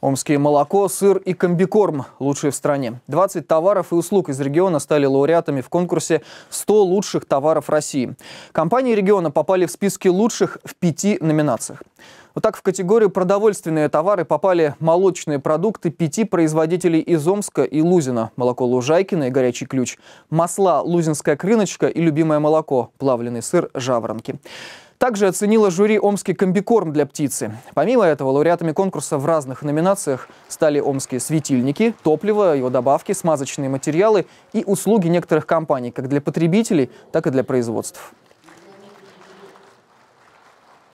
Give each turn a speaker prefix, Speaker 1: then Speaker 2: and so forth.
Speaker 1: Омские молоко, сыр и комбикорм – лучшие в стране. 20 товаров и услуг из региона стали лауреатами в конкурсе «100 лучших товаров России». Компании региона попали в списки лучших в пяти номинациях. Вот так в категорию «Продовольственные товары» попали молочные продукты пяти производителей из Омска и Лузина. Молоко Лужайкино и горячий ключ. Масла «Лузинская крыночка» и любимое молоко. Плавленый сыр «Жаворонки». Также оценила жюри омский комбикорм для птицы. Помимо этого, лауреатами конкурса в разных номинациях стали омские светильники, топливо, его добавки, смазочные материалы и услуги некоторых компаний, как для потребителей, так и для производств.